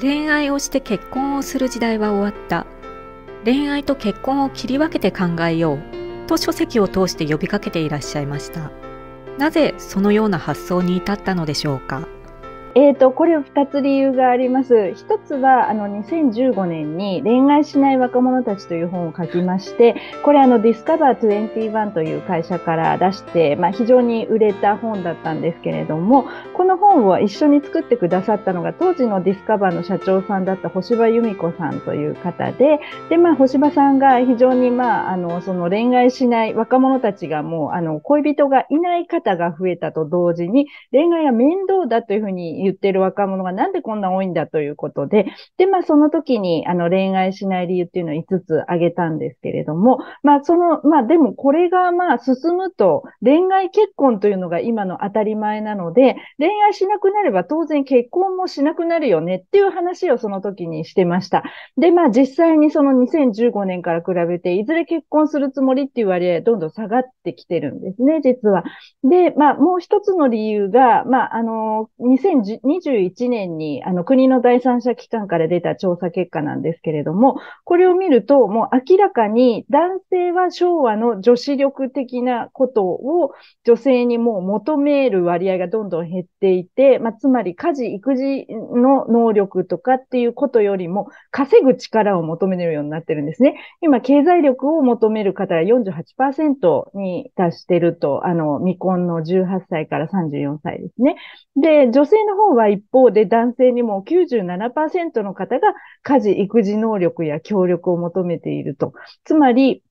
恋愛をして結婚をする時代は終わった。恋愛と結婚を切り分けて考えようと書籍を通して呼びかけていらっしゃいました。なぜそのような発想に至ったのでしょうか。えーと、これ2つ理由があります。1つはあの2015年に「恋愛しない若者たち」という本を書きましてこれあのディスカバー21という会社から出して、まあ、非常に売れた本だったんですけれどもこの本を一緒に作ってくださったのが当時のディスカバーの社長さんだった星葉由美子さんという方でで、まあ、星葉さんが非常に、まあ、あのその恋愛しない若者たちがもうあの恋人がいない方が増えたと同時に恋愛は面倒だというふうに言言ってる若者がなんでこんな多いんだということで、で、まあその時にあの恋愛しない理由っていうのを5つ挙げたんですけれども、まあその、まあでもこれがまあ進むと恋愛結婚というのが今の当たり前なので、恋愛しなくなれば当然結婚もしなくなるよねっていう話をその時にしてました。で、まあ実際にその2015年から比べて、いずれ結婚するつもりっていう割合どんどん下がってきてるんですね、実は。で、まあもう一つの理由が、まああの、2015 2 2 1年にあの国の第三者機関から出た調査結果なんですけれども、これを見るともう明らかに男性は昭和の女子力的なことを女性にもう求める割合がどんどん減っていて、まあ、つまり家事、育児の能力とかっていうことよりも稼ぐ力を求めるようになってるんですね。今、経済力を求める方が48%に達してると、あの、未婚の18歳から34歳ですね。で、女性の方は一方で男性にも97%の方が家事、育児能力や協力を求めていると。つまり、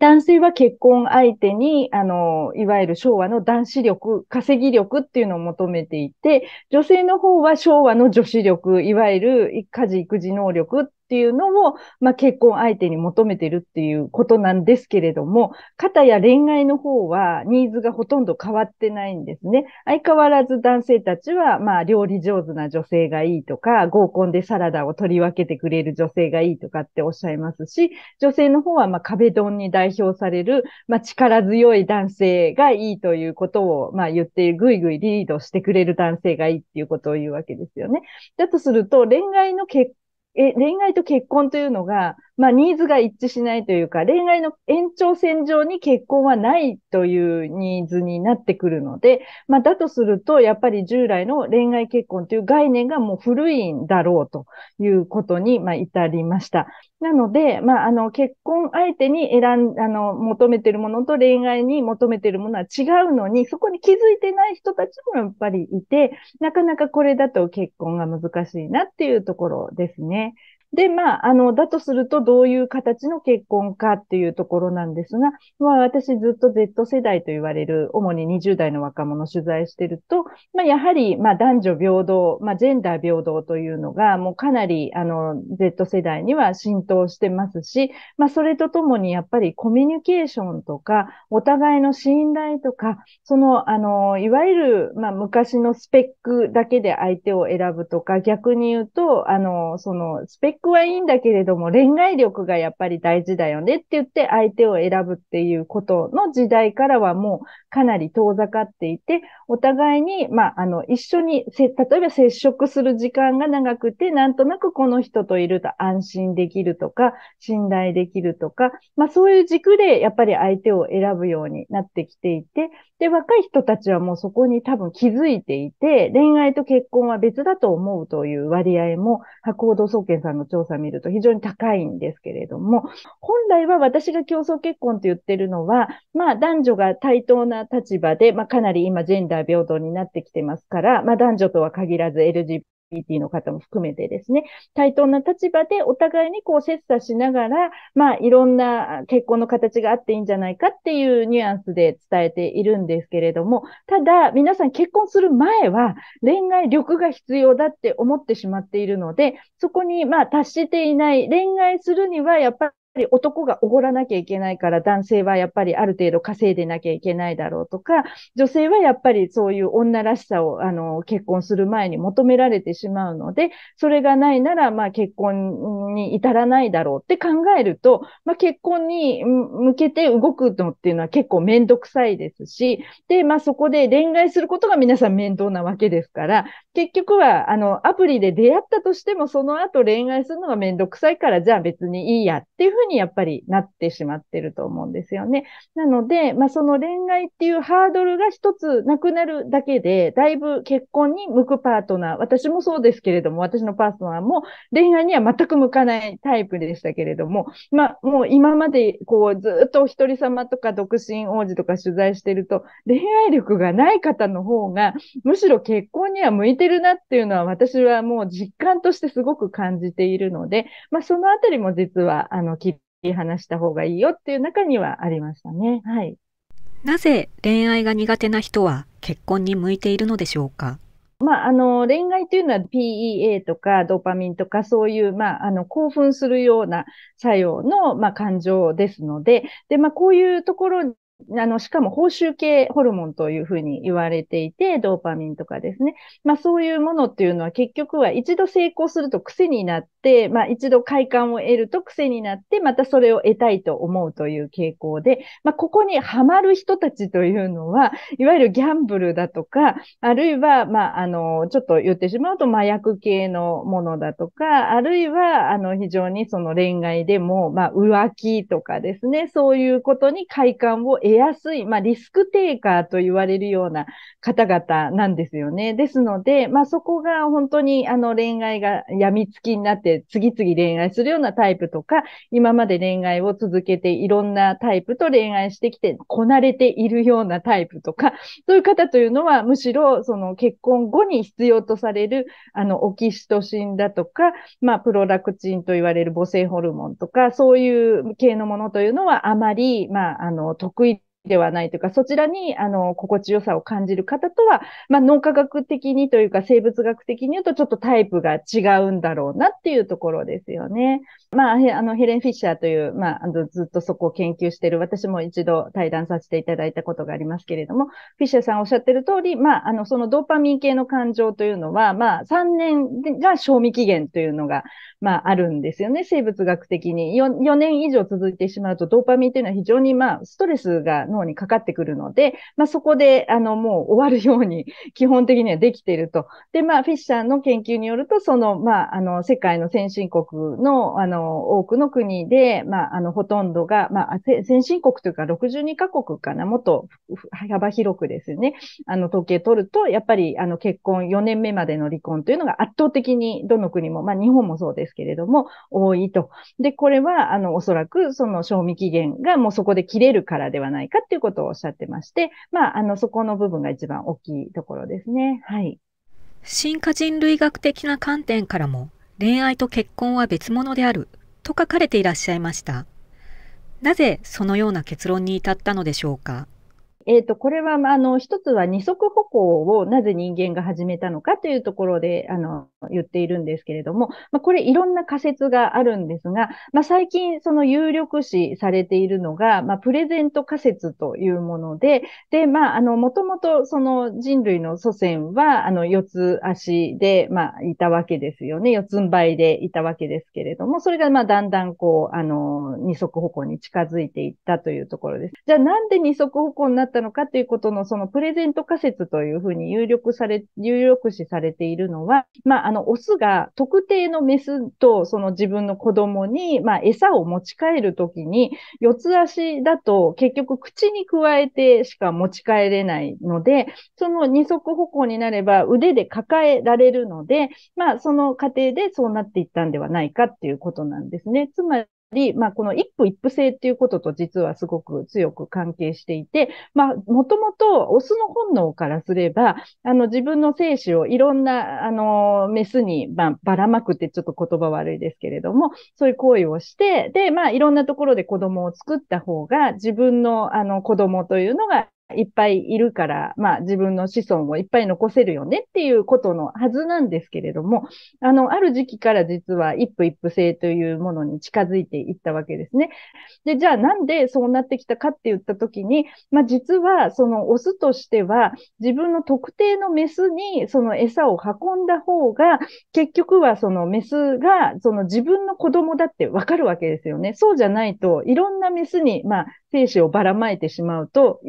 男性は結婚相手に、あの、いわゆる昭和の男子力、稼ぎ力っていうのを求めていて、女性の方は昭和の女子力、いわゆる家事育児能力っていうのを、まあ、結婚相手に求めてるっていうことなんですけれども、方や恋愛の方はニーズがほとんど変わってないんですね。相変わらず男性たちは、まあ、料理上手な女性がいいとか、合コンでサラダを取り分けてくれる女性がいいとかっておっしゃいますし、女性の方は、まあ、壁ドンに代表される、まあ、力強い男性がいいということを、まあ、言ってぐいぐいリードしてくれる男性がいいっていうことを言うわけですよね。だとすると、恋愛の結え、恋愛と結婚というのが、まあ、ニーズが一致しないというか、恋愛の延長線上に結婚はないというニーズになってくるので、まあ、だとすると、やっぱり従来の恋愛結婚という概念がもう古いんだろうということに、まあ、至りました。なので、まあ、あの、結婚相手に選ん、あの、求めてるものと恋愛に求めてるものは違うのに、そこに気づいてない人たちもやっぱりいて、なかなかこれだと結婚が難しいなっていうところですね。で、まあ、あの、だとするとどういう形の結婚かっていうところなんですが、まあ、私ずっと Z 世代と言われる、主に20代の若者取材してると、まあ、やはり、まあ、男女平等、まあ、ジェンダー平等というのが、もうかなり、あの、Z 世代には浸透してますし、まあ、それとともにやっぱりコミュニケーションとか、お互いの信頼とか、その、あの、いわゆる、まあ、昔のスペックだけで相手を選ぶとか、逆に言うと、あの、その、スペック育はいいんだけれども、恋愛力がやっぱり大事だよねって言って相手を選ぶっていうことの時代からはもうかなり遠ざかっていて、お互いに、まあ、あの、一緒に例えば接触する時間が長くて、なんとなくこの人といると安心できるとか、信頼できるとか、まあそういう軸でやっぱり相手を選ぶようになってきていて、で、若い人たちはもうそこに多分気づいていて、恋愛と結婚は別だと思うという割合も、博報道総研さんの調査を見ると非常に高いんですけれども、本来は私が競争結婚と言ってるのは、まあ男女が対等な立場で、まあかなり今ジェンダー平等になってきてますから、まあ男女とは限らず LGBT LGBT の方も含めてですね、対等な立場でお互いにこう切磋しながら、まあいろんな結婚の形があっていいんじゃないかっていうニュアンスで伝えているんですけれども、ただ皆さん結婚する前は恋愛力が必要だって思ってしまっているので、そこにまあ達していない、恋愛するにはやっぱぱり男がおごらなきゃいけないから男性はやっぱりある程度稼いでなきゃいけないだろうとか、女性はやっぱりそういう女らしさをあの結婚する前に求められてしまうので、それがないならまあ結婚に至らないだろうって考えると、まあ結婚に向けて動くのっていうのは結構めんどくさいですし、で、まあそこで恋愛することが皆さん面倒なわけですから、結局は、あの、アプリで出会ったとしても、その後恋愛するのがめんどくさいから、じゃあ別にいいやっていうふうにやっぱりなってしまってると思うんですよね。なので、まあその恋愛っていうハードルが一つなくなるだけで、だいぶ結婚に向くパートナー、私もそうですけれども、私のパートナーも恋愛には全く向かないタイプでしたけれども、まあもう今までこうずっとお一人様とか独身王子とか取材してると、恋愛力がない方の方が、むしろ結婚には向いててるなっていうのは私はもう実感としてすごく感じているので、まあ、そのあたりも実は、あの、切り離した方がいいよっていう中にはありましたね。はい。なぜ恋愛が苦手な人は結婚に向いているのでしょうかまあ、あの、恋愛というのは PEA とかドーパミンとかそういう、まあ、あの、興奮するような作用の、まあ、感情ですので、で、まあ、こういうところあの、しかも報酬系ホルモンというふうに言われていて、ドーパミンとかですね。まあそういうものっていうのは結局は一度成功すると癖になって、まあ一度快感を得ると癖になって、またそれを得たいと思うという傾向で、まあここにはまる人たちというのは、いわゆるギャンブルだとか、あるいは、まああの、ちょっと言ってしまうと麻薬系のものだとか、あるいは、あの、非常にその恋愛でも、まあ浮気とかですね、そういうことに快感を得得やすい、まあ、リスクテイカーと言われるような方々なんですよね。ですので、まあ、そこが本当にあの恋愛が病みつきになって次々恋愛するようなタイプとか、今まで恋愛を続けていろんなタイプと恋愛してきてこなれているようなタイプとか、そういう方というのはむしろその結婚後に必要とされるあのオキシトシンだとか、まあ、プロラクチンと言われる母性ホルモンとか、そういう系のものというのはあまり、まあ、あの、得意ではないというか、そちらに、あの、心地よさを感じる方とは、まあ、脳科学的にというか、生物学的に言うと、ちょっとタイプが違うんだろうなっていうところですよね。まあ、あの、ヘレン・フィッシャーという、まあ、ずっとそこを研究している、私も一度対談させていただいたことがありますけれども、フィッシャーさんおっしゃってる通り、まあ、あの、そのドーパミン系の感情というのは、まあ、3年が賞味期限というのが、まあ、あるんですよね、生物学的に4。4年以上続いてしまうと、ドーパミンというのは非常に、まあ、ストレスが脳にかかってくるので、まあ、そこで、あの、もう終わるように、基本的にはできていると。で、まあ、フィッシャーの研究によると、その、まあ、あの、世界の先進国の、あの、多くの国で、まあ、あの、ほとんどが、まあ、先進国というか62カ国かな、もっと幅広くですね、あの、統計取ると、やっぱり、あの、結婚4年目までの離婚というのが圧倒的にどの国も、まあ、日本もそうですけれども、多いと。で、これは、あの、おそらく、その賞味期限がもうそこで切れるからではないかっていうことをおっしゃってまして、まあ、あの、そこの部分が一番大きいところですね。はい。進化人類学的な観点からも、恋愛と結婚は別物であると書かれていらっしゃいました。なぜそのような結論に至ったのでしょうかえっ、ー、と、これは、まあ、あの、一つは二足歩行をなぜ人間が始めたのかというところで、あの、言っているんですけれども、まあ、これいろんな仮説があるんですが、まあ、最近その有力視されているのが、まあ、プレゼント仮説というもので、で、まあ、あの、もともとその人類の祖先は、あの、四つ足で、まあ、いたわけですよね。四つん這いでいたわけですけれども、それが、まあ、だんだんこう、あの、二足歩行に近づいていったというところです。じゃあ、なんで二足歩行になっったのかということの、そのプレゼント仮説というふうに有力され、有力視されているのは、まあ、あの、オスが特定のメスと、その自分の子供に、まあ、餌を持ち帰るときに、四つ足だと結局口に加えてしか持ち帰れないので、その二足歩行になれば腕で抱えられるので、まあ、その過程でそうなっていったんではないかっていうことなんですね。つまり、り、まあ、この一夫一夫制っていうことと実はすごく強く関係していて、まあ、もともとオスの本能からすれば、あの、自分の精子をいろんな、あの、メスに、まあ、ばらまくってちょっと言葉悪いですけれども、そういう行為をして、で、まあ、いろんなところで子供を作った方が、自分の、あの、子供というのがいっぱいいるから、まあ自分の子孫をいっぱい残せるよねっていうことのはずなんですけれども、あの、ある時期から実は一夫一夫制というものに近づいていったわけですね。で、じゃあなんでそうなってきたかって言った時に、まあ実はそのオスとしては自分の特定のメスにその餌を運んだ方が、結局はそのメスがその自分の子供だってわかるわけですよね。そうじゃないといろんなメスに、まあ精子をばらまいてしまうと、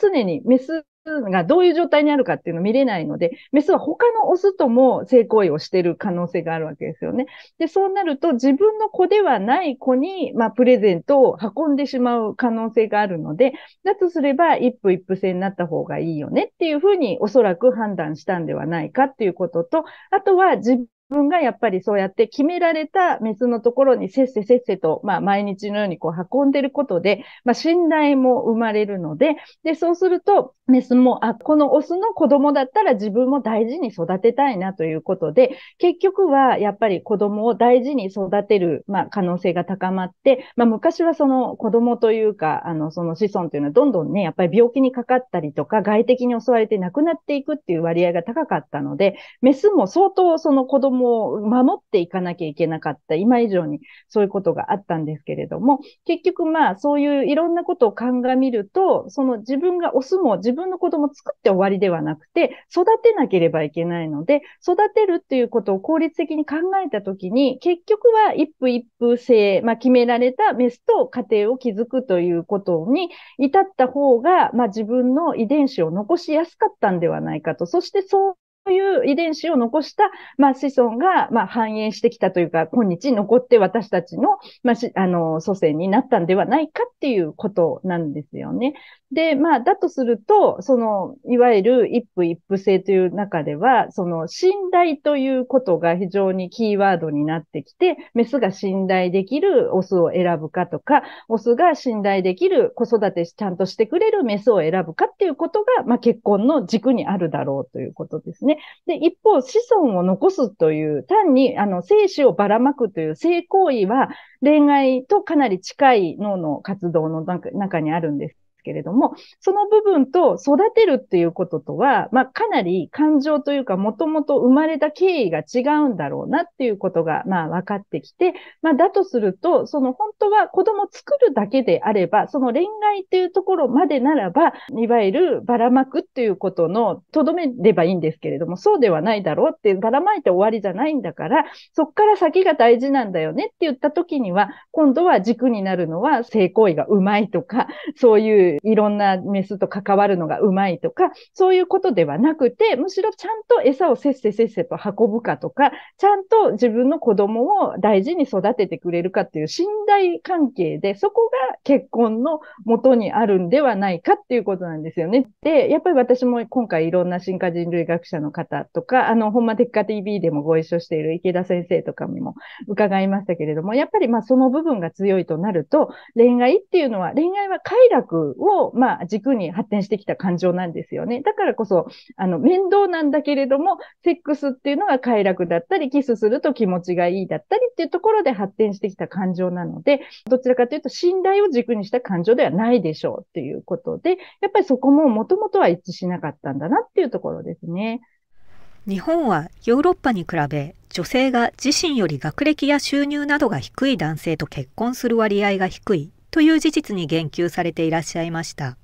常にメスがどういう状態にあるかっていうのを見れないので、メスは他のオスとも性行為をしている可能性があるわけですよね。で、そうなると自分の子ではない子に、まあ、プレゼントを運んでしまう可能性があるので、だとすれば一夫一夫制になった方がいいよねっていうふうにおそらく判断したんではないかっていうことと、あとは自分がやっぱりそうやって決められたメスのところにせっせせっせと、まあ毎日のようにこう運んでることで、まあ信頼も生まれるので、で、そうすると、メスも、あ、このオスの子供だったら自分も大事に育てたいなということで、結局はやっぱり子供を大事に育てる、まあ可能性が高まって、まあ昔はその子供というか、あの、その子孫というのはどんどんね、やっぱり病気にかかったりとか、外敵に襲われて亡くなっていくっていう割合が高かったので、メスも相当その子供も守っていかなきゃいけなかった、今以上にそういうことがあったんですけれども、結局まあそういういろんなことを鑑みると、その自分がオスも自分の子供作って終わりではなくて、育てなければいけないので、育てるっていうことを効率的に考えたときに、結局は一夫一夫制、まあ決められたメスと家庭を築くということに至った方が、まあ自分の遺伝子を残しやすかったんではないかと。そしてそうという遺伝子を残した、まあ、子孫が、まあ、繁栄してきたというか、今日残って私たちの、まあ、あの、祖先になったんではないかっていうことなんですよね。で、まあ、だとすると、その、いわゆる一夫一夫制という中では、その、信頼ということが非常にキーワードになってきて、メスが信頼できるオスを選ぶかとか、オスが信頼できる子育てちゃんとしてくれるメスを選ぶかっていうことが、まあ、結婚の軸にあるだろうということですね。で、一方、子孫を残すという、単に、あの、精子をばらまくという性行為は、恋愛とかなり近い脳の活動の中にあるんですけれども、その部分と育てるっていうこととは、まあ、かなり感情というか、もともと生まれた経緯が違うんだろうなっていうことが、まあ、分かってきて、まあ、だとすると、その本当は子供作るだけであれば、その恋愛っていうところまでならば、いわゆるばらまくっていうことの、とどめればいいんですけれども、そうではないだろうって、ばらまいて終わりじゃないんだから、そっから先が大事なんだよねって言った時には、今度は軸になるのは性行為がうまいとか、そういういろんなメスと関わるのがうまいとか、そういうことではなくて、むしろちゃんと餌をせっせせっせと運ぶかとか、ちゃんと自分の子供を大事に育ててくれるかっていう信頼関係で、そこが結婚の元にあるんではないかっていうことなんですよね。で、やっぱり私も今回いろんな進化人類学者の方とか、あの、ほんまッカ TV でもご一緒している池田先生とかにも伺いましたけれども、やっぱりまあその部分が強いとなると、恋愛っていうのは、恋愛は快楽を、まあ、軸に発展してきた感情なんですよね。だからこそ、あの、面倒なんだけれども、セックスっていうのが快楽だったり、キスすると気持ちがいいだったりっていうところで発展してきた感情なので、どちらかというと信頼を軸にした感情ではないでしょうっていうことで、やっぱりそこももともとは一致しなかったんだなっていうところですね。日本はヨーロッパに比べ女性が自身より学歴や収入などが低い男性と結婚する割合が低いという事実に言及されていらっしゃいました。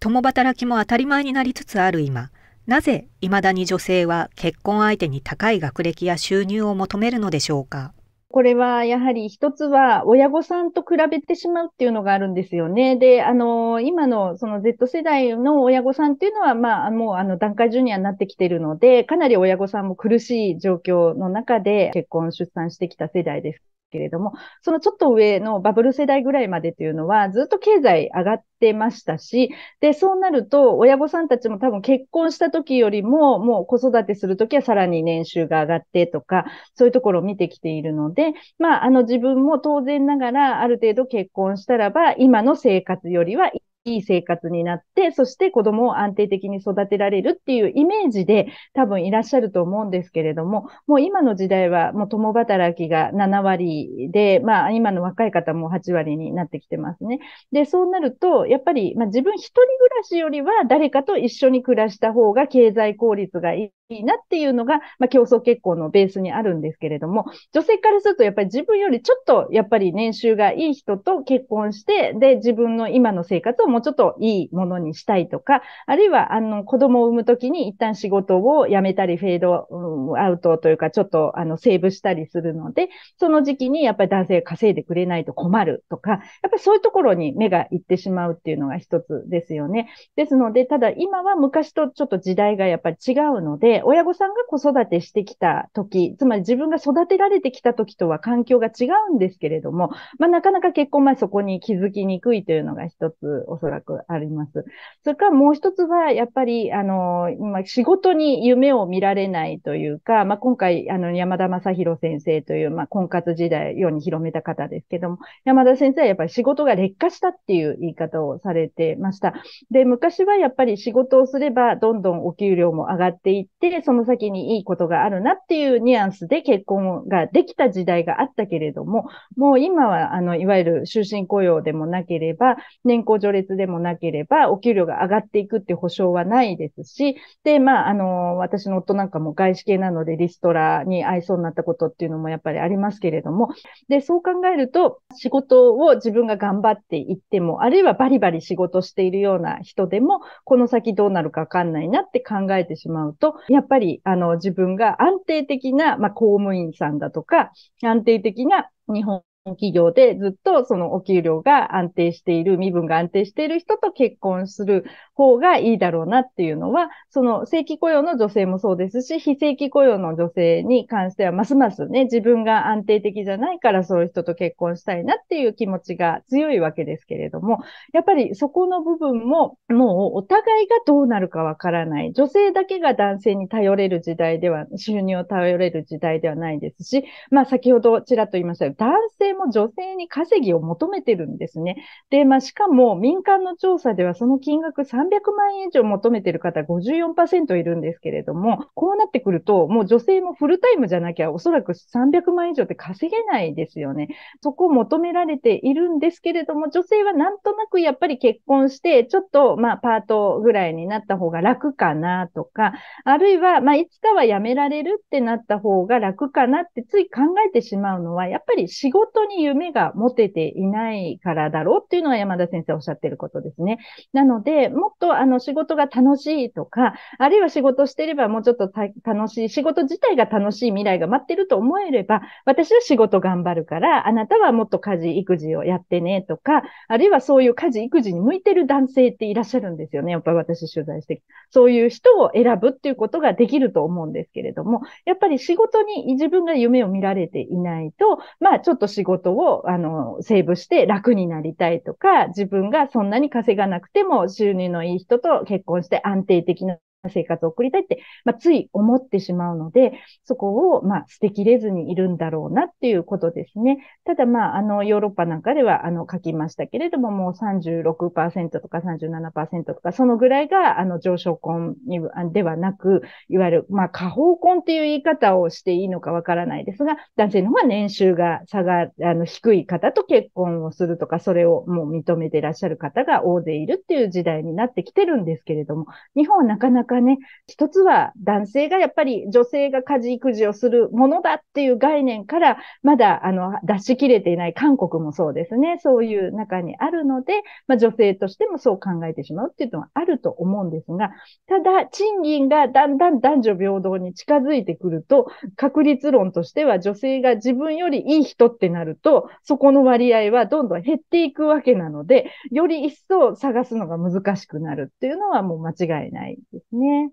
共働きも当たり前になりつつある今、なぜ未だに女性は結婚相手に高い学歴や収入を求めるのでしょうかこれはやはり一つは親御さんと比べてしまうっていうのがあるんですよね。で、あの、今のその Z 世代の親御さんっていうのは、まあ、もうあの、段階ジュニアになってきてるので、かなり親御さんも苦しい状況の中で結婚、出産してきた世代ですけれども、そのちょっと上のバブル世代ぐらいまでというのは、ずっと経済上がってましたし、で、そうなると、親御さんたちも多分結婚した時よりも、もう子育てするときはさらに年収が上がってとか、そういうところを見てきているので、まあ、あの自分も当然ながら、ある程度結婚したらば、今の生活よりはいい生活になって、そして子供を安定的に育てられるっていうイメージで多分いらっしゃると思うんですけれども、もう今の時代はもう共働きが7割で、まあ今の若い方も8割になってきてますね。で、そうなると、やっぱり、まあ、自分一人暮らしよりは誰かと一緒に暮らした方が経済効率がいい。いなっていうのが、まあ、競争結構のベースにあるんですけれども、女性からするとやっぱり自分よりちょっとやっぱり年収がいい人と結婚して、で、自分の今の生活をもうちょっといいものにしたいとか、あるいは、あの、子供を産むときに一旦仕事を辞めたり、フェード、うん、アウトというか、ちょっと、あの、セーブしたりするので、その時期にやっぱり男性が稼いでくれないと困るとか、やっぱりそういうところに目がいってしまうっていうのが一つですよね。ですので、ただ今は昔とちょっと時代がやっぱり違うので、親御さんが子育てしてきた時、つまり自分が育てられてきた時とは環境が違うんですけれども、まあ、なかなか結婚前そこに気づきにくいというのが一つおそらくあります。それからもう一つは、やっぱり、あの、今仕事に夢を見られないというか、まあ、今回、あの、山田正宏先生という、まあ、婚活時代ように広めた方ですけども、山田先生はやっぱり仕事が劣化したっていう言い方をされてました。で、昔はやっぱり仕事をすればどんどんお給料も上がっていって、で、その先にいいことがあるなっていうニュアンスで結婚ができた時代があったけれども、もう今は、あの、いわゆる終身雇用でもなければ、年功序列でもなければ、お給料が上がっていくって保証はないですし、で、まあ、あの、私の夫なんかも外資系なのでリストラに合いそうになったことっていうのもやっぱりありますけれども、で、そう考えると、仕事を自分が頑張っていっても、あるいはバリバリ仕事しているような人でも、この先どうなるかわかんないなって考えてしまうと、やっぱり、あの、自分が安定的な、まあ、公務員さんだとか、安定的な日本企業でずっとそのお給料が安定している、身分が安定している人と結婚する方がいいだろうなっていうのは、その正規雇用の女性もそうですし、非正規雇用の女性に関してはますますね、自分が安定的じゃないからそういう人と結婚したいなっていう気持ちが強いわけですけれども、やっぱりそこの部分ももうお互いがどうなるかわからない。女性だけが男性に頼れる時代では、収入を頼れる時代ではないですし、まあ先ほどちらっと言いましたよ。男性性も女性に稼ぎを求めてるんですね。で、まあ、しかも民間の調査ではその金額300万円以上求めてる方54%いるんですけれども、こうなってくると、もう女性もフルタイムじゃなきゃおそらく300万円以上って稼げないですよね。そこを求められているんですけれども、女性はなんとなくやっぱり結婚して、ちょっとまあパートぐらいになった方が楽かなとか、あるいはまあいつかは辞められるってなった方が楽かなってつい考えてしまうのは、やっぱり仕事当に夢が持てていないからだろうっていうのは山田先生おっしゃってることですね。なので、もっとあの仕事が楽しいとか、あるいは仕事してればもうちょっと楽しい、仕事自体が楽しい未来が待ってると思えれば、私は仕事頑張るから、あなたはもっと家事、育児をやってねとか、あるいはそういう家事、育児に向いてる男性っていらっしゃるんですよね。やっぱり私取材して。そういう人を選ぶっていうことができると思うんですけれども、やっぱり仕事に自分が夢を見られていないと、まあちょっと仕事事を、あの、セーブして楽になりたいとか、自分がそんなに稼がなくても収入のいい人と結婚して安定的な生活を送りたいって、まあ、つい思ってしまうので、そこを、まあ、捨てきれずにいるんだろうなっていうことですね。ただ、まあ、あの、ヨーロッパなんかでは、あの、書きましたけれども、もう36%とか37%とか、そのぐらいが、あの、上昇婚にではなく、いわゆる、まあ、下方婚っていう言い方をしていいのかわからないですが、男性の方は年収が下が、あの、低い方と結婚をするとか、それをもう認めていらっしゃる方が大勢いるっていう時代になってきてるんですけれども、日本はなかなかかね、一つは男性がやっぱり女性が家事育児をするものだっていう概念から、まだあの出し切れていない韓国もそうですね、そういう中にあるので、まあ、女性としてもそう考えてしまうっていうのはあると思うんですが、ただ賃金がだんだん男女平等に近づいてくると、確率論としては女性が自分よりいい人ってなると、そこの割合はどんどん減っていくわけなので、より一層探すのが難しくなるっていうのはもう間違いないですね。ね。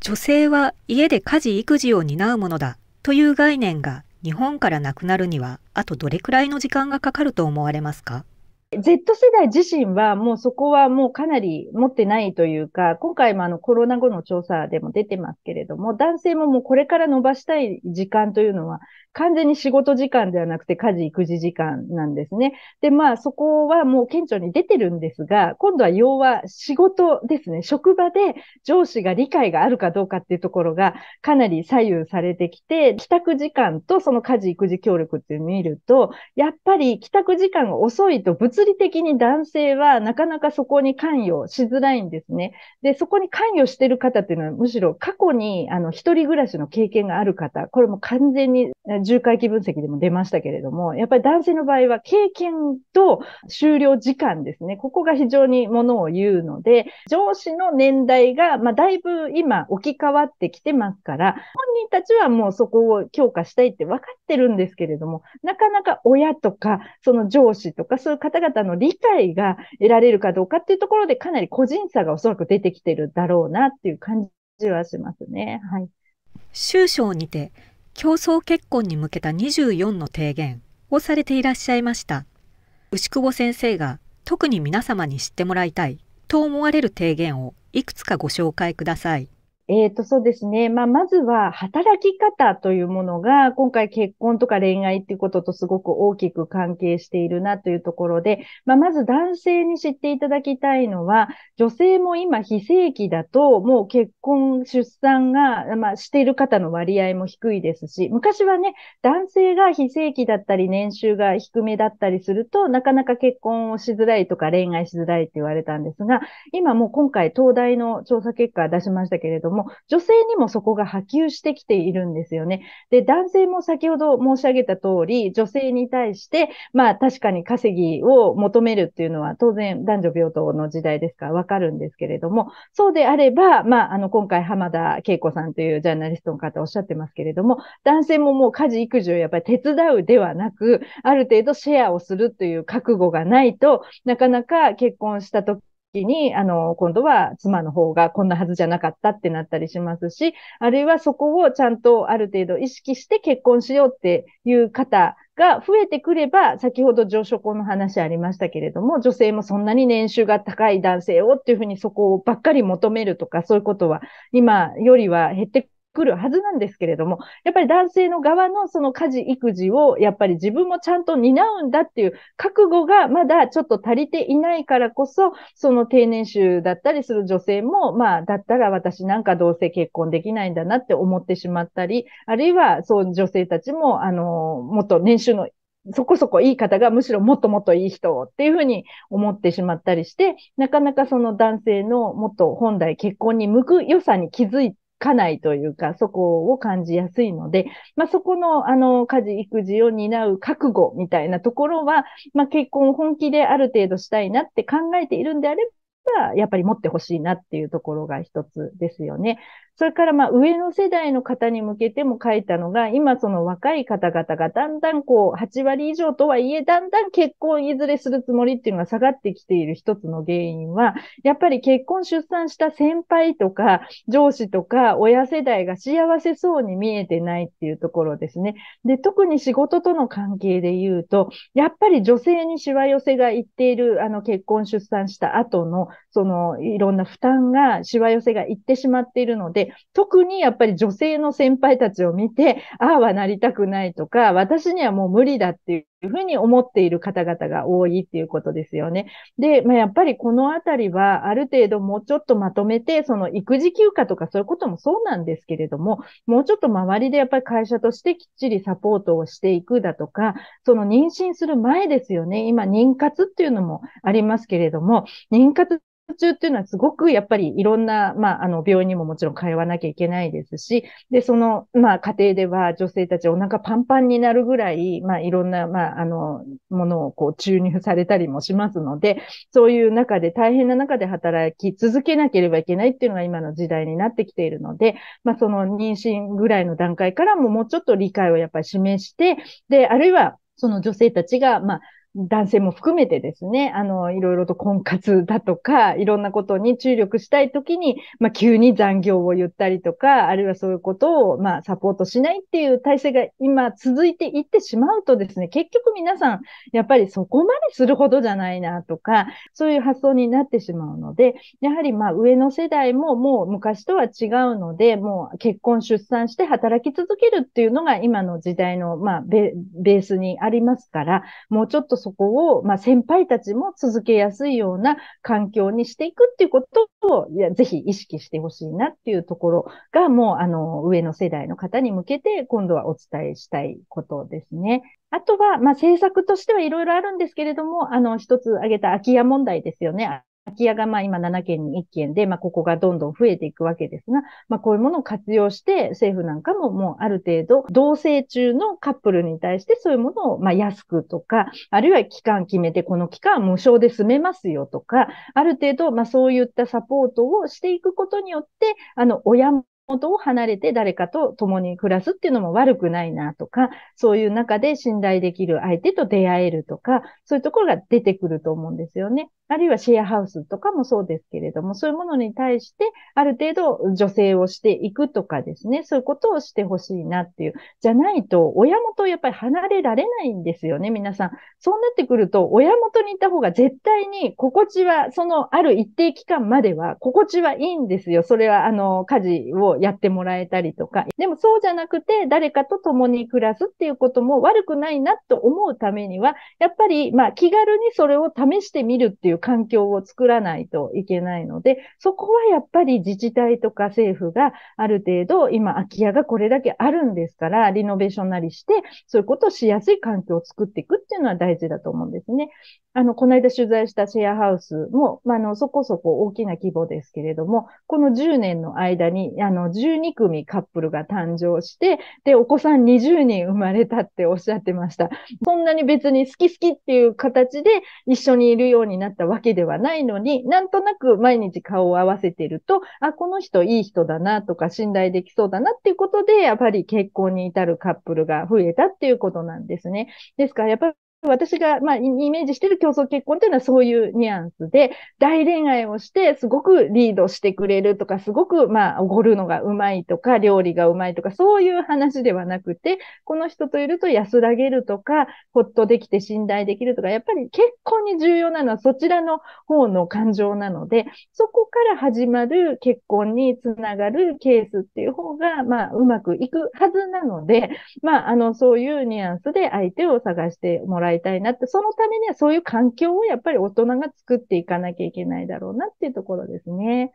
女性は家で家事育児を担うものだという概念が日本からなくなるにはあとどれくらいの時間がかかると思われますか Z 世代自身はもうそこはもうかなり持ってないというか、今回もあのコロナ後の調査でも出てますけれども、男性ももうこれから伸ばしたい時間というのは完全に仕事時間ではなくて家事、育児時間なんですね。で、まあそこはもう顕著に出てるんですが、今度は要は仕事ですね。職場で上司が理解があるかどうかっていうところがかなり左右されてきて、帰宅時間とその家事、育児協力っていうのを見ると、やっぱり帰宅時間が遅いと物理的に男性はなかなかそこに関与しづらいんですね。で、そこに関与してる方っていうのはむしろ過去にあの一人暮らしの経験がある方、これも完全に重回帰分析でも出ましたけれども、やっぱり男性の場合は経験と終了時間ですね。ここが非常にものを言うので、上司の年代が、まあ、だいぶ今置き換わってきてますから、本人たちはもうそこを強化したいって分かってるんですけれども、なかなか親とか、その上司とか、そういう方々の理解が得られるかどうかっていうところで、かなり個人差がおそらく出てきてるだろうなっていう感じはしますね。はい。州省にて競争結婚に向けた24の提言をされていらっしゃいました。牛久保先生が特に皆様に知ってもらいたいと思われる提言をいくつかご紹介ください。えっ、ー、と、そうですね。まあ、まずは、働き方というものが、今回結婚とか恋愛っていうこととすごく大きく関係しているなというところで、まあ、まず男性に知っていただきたいのは、女性も今非正規だと、もう結婚、出産が、まあ、している方の割合も低いですし、昔はね、男性が非正規だったり、年収が低めだったりすると、なかなか結婚をしづらいとか、恋愛しづらいって言われたんですが、今もう今回、東大の調査結果出しましたけれども、も、女性にもそこが波及してきているんですよね。で、男性も先ほど申し上げた通り、女性に対して、まあ確かに稼ぎを求めるっていうのは当然男女平等の時代ですからわかるんですけれども、そうであれば、まああの今回浜田恵子さんというジャーナリストの方おっしゃってますけれども、男性ももう家事育児をやっぱり手伝うではなく、ある程度シェアをするという覚悟がないとなかなか結婚した時に、あの、今度は妻の方がこんなはずじゃなかったってなったりしますし、あるいはそこをちゃんとある程度意識して結婚しようっていう方が増えてくれば、先ほど上昇校の話ありましたけれども、女性もそんなに年収が高い男性をっていうふうにそこをばっかり求めるとか、そういうことは今よりは減ってくるはずなんですけれども、やっぱり男性の側のその家事、育児をやっぱり自分もちゃんと担うんだっていう覚悟がまだちょっと足りていないからこそ、その定年収だったりする女性も、まあ、だったら私なんかどうせ結婚できないんだなって思ってしまったり、あるいはそう女性たちも、あの、もっと年収のそこそこいい方がむしろもっともっといい人っていうふうに思ってしまったりして、なかなかその男性のもっと本来結婚に向く良さに気づいかないというか、そこを感じやすいので、まあ、そこの、あの、家事、育児を担う覚悟みたいなところは、まあ、結婚を本気である程度したいなって考えているんであれば、やっぱり持ってほしいなっていうところが一つですよね。それからまあ上の世代の方に向けても書いたのが、今その若い方々がだんだんこう8割以上とはいえ、だんだん結婚いずれするつもりっていうのが下がってきている一つの原因は、やっぱり結婚出産した先輩とか上司とか親世代が幸せそうに見えてないっていうところですね。で、特に仕事との関係で言うと、やっぱり女性にしわ寄せがいっている、あの結婚出産した後の、そのいろんな負担がしわ寄せがいってしまっているので、で、特にやっぱり女性の先輩たちを見て、ああはなりたくないとか、私にはもう無理だっていうふうに思っている方々が多いっていうことですよね。で、まあ、やっぱりこのあたりはある程度もうちょっとまとめて、その育児休暇とかそういうこともそうなんですけれども、もうちょっと周りでやっぱり会社としてきっちりサポートをしていくだとか、その妊娠する前ですよね。今、妊活っていうのもありますけれども、妊活途中っていうのはすごくやっぱりいろんな、まあ、あの、病院にももちろん通わなきゃいけないですし、で、その、まあ、家庭では女性たちお腹パンパンになるぐらい、まあ、いろんな、まあ、あの、ものをこう注入されたりもしますので、そういう中で、大変な中で働き続けなければいけないっていうのが今の時代になってきているので、まあ、その妊娠ぐらいの段階からももうちょっと理解をやっぱり示して、で、あるいは、その女性たちが、まあ、男性も含めてですね、あの、いろいろと婚活だとか、いろんなことに注力したいときに、まあ、急に残業を言ったりとか、あるいはそういうことを、まあ、サポートしないっていう体制が今続いていってしまうとですね、結局皆さん、やっぱりそこまでするほどじゃないなとか、そういう発想になってしまうので、やはりまあ、上の世代ももう昔とは違うので、もう結婚出産して働き続けるっていうのが今の時代の、まあベ、ベースにありますから、もうちょっとそこを、まあ、先輩たちも続けやすいような環境にしていくっていうことを、いやぜひ意識してほしいなっていうところが、もう、あの、上の世代の方に向けて、今度はお伝えしたいことですね。あとは、まあ、政策としてはいろいろあるんですけれども、あの、一つ挙げた空き家問題ですよね。空き家がまあ今7件に1件で、まあここがどんどん増えていくわけですが、まあこういうものを活用して政府なんかももうある程度同性中のカップルに対してそういうものをまあ安くとか、あるいは期間決めてこの期間無償で住めますよとか、ある程度まあそういったサポートをしていくことによって、あの親も元を離れて誰かと共に暮らすっていうのも悪くないなとか、そういう中で信頼できる相手と出会えるとか、そういうところが出てくると思うんですよね。あるいはシェアハウスとかもそうですけれども、そういうものに対して、ある程度女性をしていくとかですね、そういうことをしてほしいなっていう。じゃないと、親元やっぱり離れられないんですよね、皆さん。そうなってくると、親元にいた方が絶対に心地は、そのある一定期間までは、心地はいいんですよ。それは、あの、家事をやってもらえたりとか、でもそうじゃなくて、誰かと共に暮らすっていうことも悪くないなと思うためには、やっぱり、まあ、気軽にそれを試してみるっていう環境を作らないといけないので、そこはやっぱり自治体とか政府がある程度、今、空き家がこれだけあるんですから、リノベーションなりして、そういうことをしやすい環境を作っていくっていうのは大事だと思うんですね。あの、この間取材したシェアハウスも、まあ、あの、そこそこ大きな規模ですけれども、この10年の間に、あの、の、12組カップルが誕生して、で、お子さん20人生まれたっておっしゃってました。そんなに別に好き好きっていう形で一緒にいるようになったわけではないのに、なんとなく毎日顔を合わせてると、あ、この人いい人だなとか信頼できそうだなっていうことで、やっぱり結婚に至るカップルが増えたっていうことなんですね。ですから、やっぱ私が、まあ、イメージしてる競争結婚っていうのはそういうニュアンスで、大恋愛をして、すごくリードしてくれるとか、すごく、まあ、おごるのがうまいとか、料理がうまいとか、そういう話ではなくて、この人といると安らげるとか、ほっとできて信頼できるとか、やっぱり結婚に重要なのはそちらの方の感情なので、そこから始まる結婚につながるケースっていう方が、まあ、うまくいくはずなので、まあ、あの、そういうニュアンスで相手を探してもらいいたいなって、そのためにはそういう環境をやっぱり大人が作っていかなきゃいけないだろうなっていうところですね。